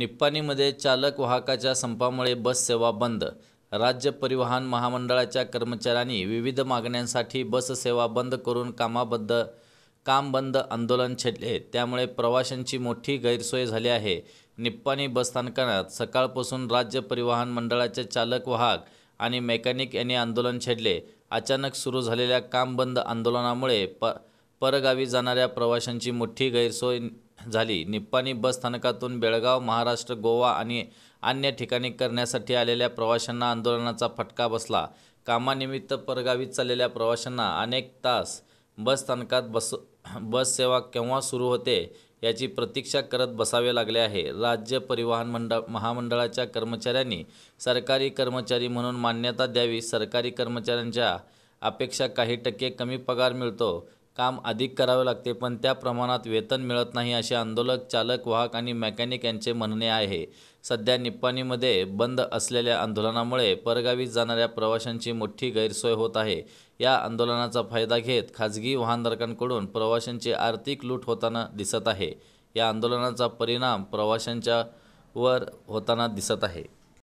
निप्पाणीमध्ये चालक वाहकाच्या संपामुळे बससेवा बंद राज्य परिवहन महामंडळाच्या कर्मचाऱ्यांनी विविध मागण्यांसाठी बससेवा बंद करून कामाबद्ध काम बंद आंदोलन छेडले त्यामुळे प्रवाशांची मोठी गैरसोय झाली आहे निप्पाणी बसस्थानकात सकाळपासून राज्य परिवहन मंडळाचे चालक वाहक आणि मेकॅनिक यांनी आंदोलन छेडले अचानक सुरू झालेल्या काम बंद आंदोलनामुळे प परगावी जाणाऱ्या प्रवाशांची मोठी गैरसोय झाली निप्पाणी स्थानकातून बेळगाव महाराष्ट्र गोवा आणि अन्य ठिकाणी करण्यासाठी आलेल्या प्रवाशांना आंदोलनाचा फटका बसला कामानिमित्त परगावी चाललेल्या प्रवाशांना अनेक तास बसस्थानकात बस बससेवा केव्हा सुरू होते याची प्रतीक्षा करत बसावे लागले आहे राज्य परिवहन मंडळ महामंडळाच्या कर्मचाऱ्यांनी सरकारी कर्मचारी म्हणून मान्यता द्यावी सरकारी कर्मचाऱ्यांच्या अपेक्षा काही टक्के कमी पगार मिळतो काम अधिक करावे लागते पण त्या प्रमाणात वेतन मिळत नाही असे आंदोलक चालक वाहक आणि मेकॅनिक यांचे म्हणणे आहे सध्या निप्पाणीमध्ये बंद असलेल्या आंदोलनामुळे परगावी जाणाऱ्या प्रवाशांची मोठी गैरसोय होत आहे या आंदोलनाचा फायदा घेत खाजगी वाहनधारकांकडून प्रवाशांची आर्थिक लूट होताना दिसत आहे या आंदोलनाचा परिणाम प्रवाशांच्या वर होताना दिसत आहे